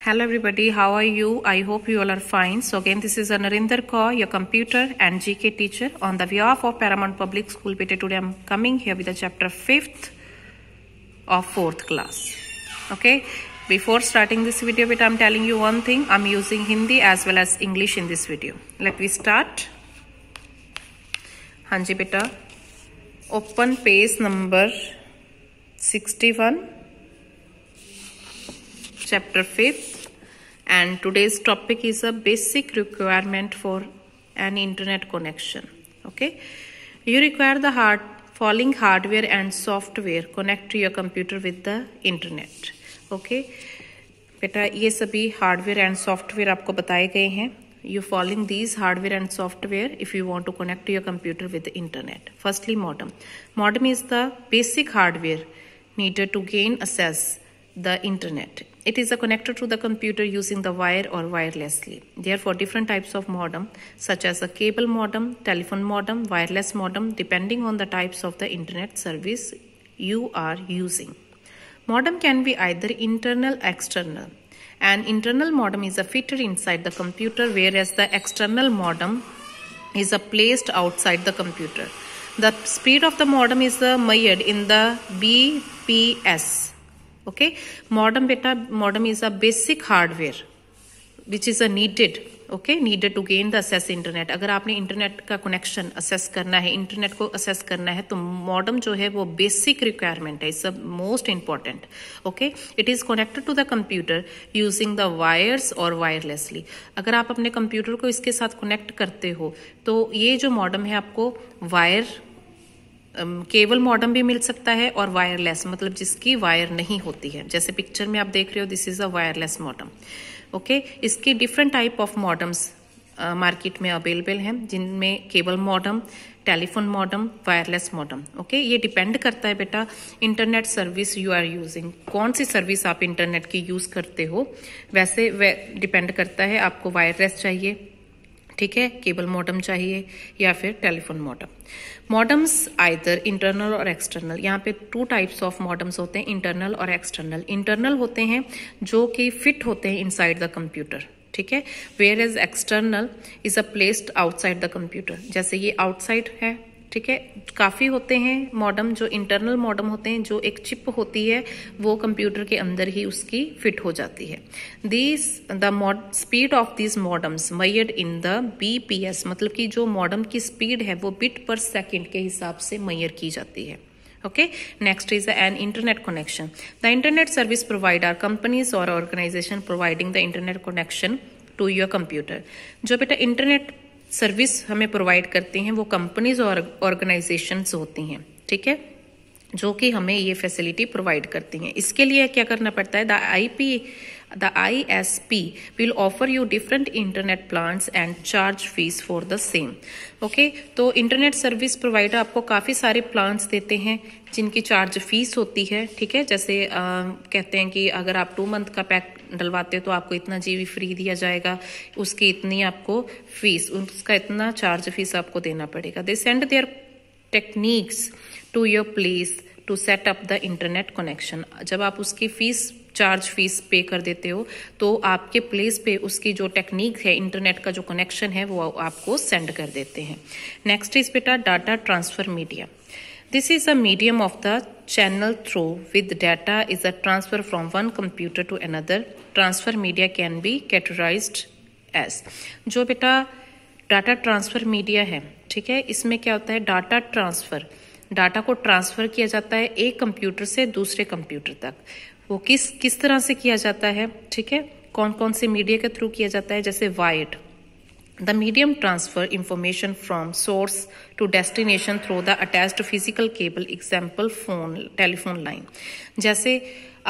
Hello everybody, how are you? I hope you all are fine. So again, this is Narinder Kaur, your computer and GK teacher on the behalf of Paramount Public School, Pete. Today I'm coming here with the chapter 5th of 4th class. Okay, before starting this video, but I'm telling you one thing. I'm using Hindi as well as English in this video. Let me start. Hanji beta, open page number 61. chapter 5 and today's topic is a basic requirement for an internet connection okay you require the hard following hardware and software connect to your computer with the internet okay beta ye sabhi hardware and software aapko bataye gaye hain you following these hardware and software if you want to connect to your computer with the internet. Firstly, modem. Modem is the basic hardware needed to gain access the internet. It is a connector to the computer using the wire or wirelessly. Therefore, different types of modem such as a cable modem, telephone modem, wireless modem depending on the types of the internet service you are using. Modem can be either internal external. An internal modem is a fitted inside the computer whereas the external modem is a placed outside the computer. The speed of the modem is measured in the BPS okay modem बेटा modem is a basic hardware which is a needed okay needed to gain the access internet अगर आपने internet का connection assess करना है internet को assess करना है तो मॉडम जो है वो बेसिक रिक्वायरमेंट है it's a most important okay it is connected to the computer using the wires और वायरलेसली अगर आप अपने कंप्यूटर को इसके साथ कनेक्ट करते हो तो ये जो मॉडम है आपको वायर केबल मॉडम भी मिल सकता है और वायरलेस मतलब जिसकी वायर नहीं होती है जैसे पिक्चर में आप देख रहे हो this is a wireless modem okay इसके different type of modems market में अवेलेबल हैं जिनमें cable modem telephone modem wireless modem okay ये डिपेंड करता है बेटा internet service you are using कौन सी सर्विस आप इंटरनेट की यूज़ करते हो वैसे वे डिपेंड करता है आपको वायरलेस चाहिए ठीक है केबल मॉडम चाहिए या फिर telephone modem modems either internal और एक्सटर्नल यहाँ पे टू टाइप्स ऑफ मॉडम्स होते हैं इंटरनल और एक्सटर्नल इंटरनल होते हैं जो कि फिट होते हैं इनसाइड द कंप्यूटर ठीक है where is external is a placed outside the computer जैसे ये आउटसाइड है ठीक है काफी होते हैं मॉडम जो इंटरनल मॉडम होते हैं जो एक चिप होती है वो कंप्यूटर के अंदर ही उसकी फिट हो जाती है these the mod speed of these modems measured in the BPS मतलब कि जो मॉडम की स्पीड है वो बिट पर सेकेंड के हिसाब से मयर की जाती है okay next is an internet connection the internet service provider companies और organisation providing the internet connection to your computer जो बेटा इंटरनेट सर्विस हमें प्रोवाइड करती हैं वो कंपनीज और ऑर्गेनाइजेशंस होती हैं ठीक है जो कि हमें ये फैसिलिटी प्रोवाइड करती हैं इसके लिए क्या करना पड़ता है the I P The ISP will offer you different internet plans and charge fees for the same. Okay okay? तो इंटरनेट सर्विस प्रोवाइडर आपको काफ़ी सारे प्लान्स देते हैं जिनकी चार्ज फीस होती है ठीक है जैसे आ, कहते हैं कि अगर आप टू मंथ का पैक डलवाते हो तो आपको इतना जीबी फ्री दिया जाएगा उसकी इतनी आपको फीस उसका इतना चार्ज फीस आपको देना पड़ेगा they send their technics to your place to set up the internet connection जब आप उसकी फीस चार्ज फीस पे कर देते हो तो आपके प्लेस पे उसकी जो टेक्निक है इंटरनेट का जो कनेक्शन है वो आपको सेंड कर देते हैं नेक्स्ट इज बेटा data transfer media this is a medium of the channel through with data is a transfer from one computer to another transfer media can be categorised as जो बेटा data transfer media है ठीक है इसमें क्या होता है डाटा ट्रांसफ़र डाटा को ट्रांसफ़र किया जाता है एक कंप्यूटर से दूसरे कंप्यूटर तक वो किस किस तरह से किया जाता है ठीक है कौन कौन से मीडिया के थ्रू किया जाता है जैसे wired the medium transfer information from source to destination through the attached physical cable example phone telephone line जैसे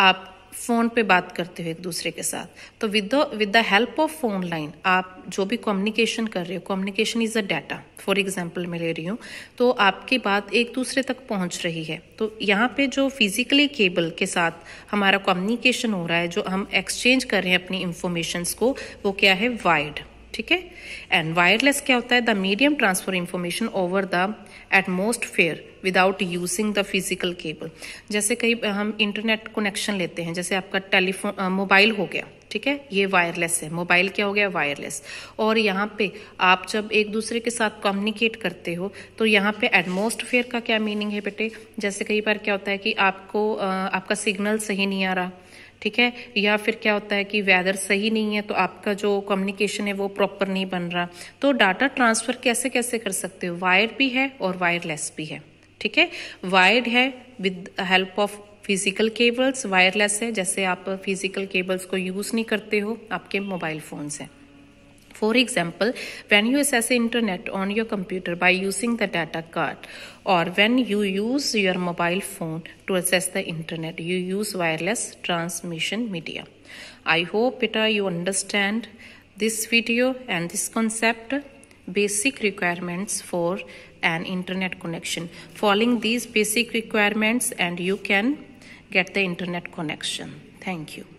आप फ़ोन पे बात करते हो एक दूसरे के साथ तो with with the help of phone line आप जो भी कम्युनिकेशन कर रहे हो communication is a data for example मैं ले रही हूँ तो आपकी बात एक दूसरे तक पहुँच रही है तो यहाँ पे जो फिजिकली केबल के साथ हमारा कम्युनिकेशन हो रहा है जो हम एक्सचेंज कर रहे हैं अपनी इंफॉर्मेशंस को वो क्या है वाइड ठीक है एंड वायरलेस क्या होता है the medium transfer information over the atmosphere without using the physical cable जैसे कई हम इंटरनेट कनेक्शन लेते हैं जैसे आपका टेलीफोन मोबाइल हो गया ठीक है ये वायरलेस है मोबाइल क्या हो गया वायरलेस और यहाँ पे आप जब एक दूसरे के साथ कम्युनिकेट करते हो तो यहाँ पे एटमोस्टफेयर का क्या मीनिंग है बेटे जैसे कई बार क्या होता है कि आपको आपका सिग्नल सही नहीं आ रहा ठीक है या फिर क्या होता है कि वेदर सही नहीं है तो आपका जो कम्युनिकेशन है वो प्रॉपर नहीं बन रहा तो डाटा ट्रांसफ़र कैसे कैसे कर सकते हो वायर भी है और वायरलेस भी है ठीक है वायर्ड है with help of physical cables wireless है जैसे आप फिजिकल केबल्स को यूज़ नहीं करते हो आपके मोबाइल फ़ोन से For example, when you access internet on your computer by using the data card or when you use your mobile phone to access the internet, you use wireless transmission media. I hope Peter uh, you understand this video and this concept basic requirements for an internet connection. Following these basic requirements and you can get the internet connection. Thank you.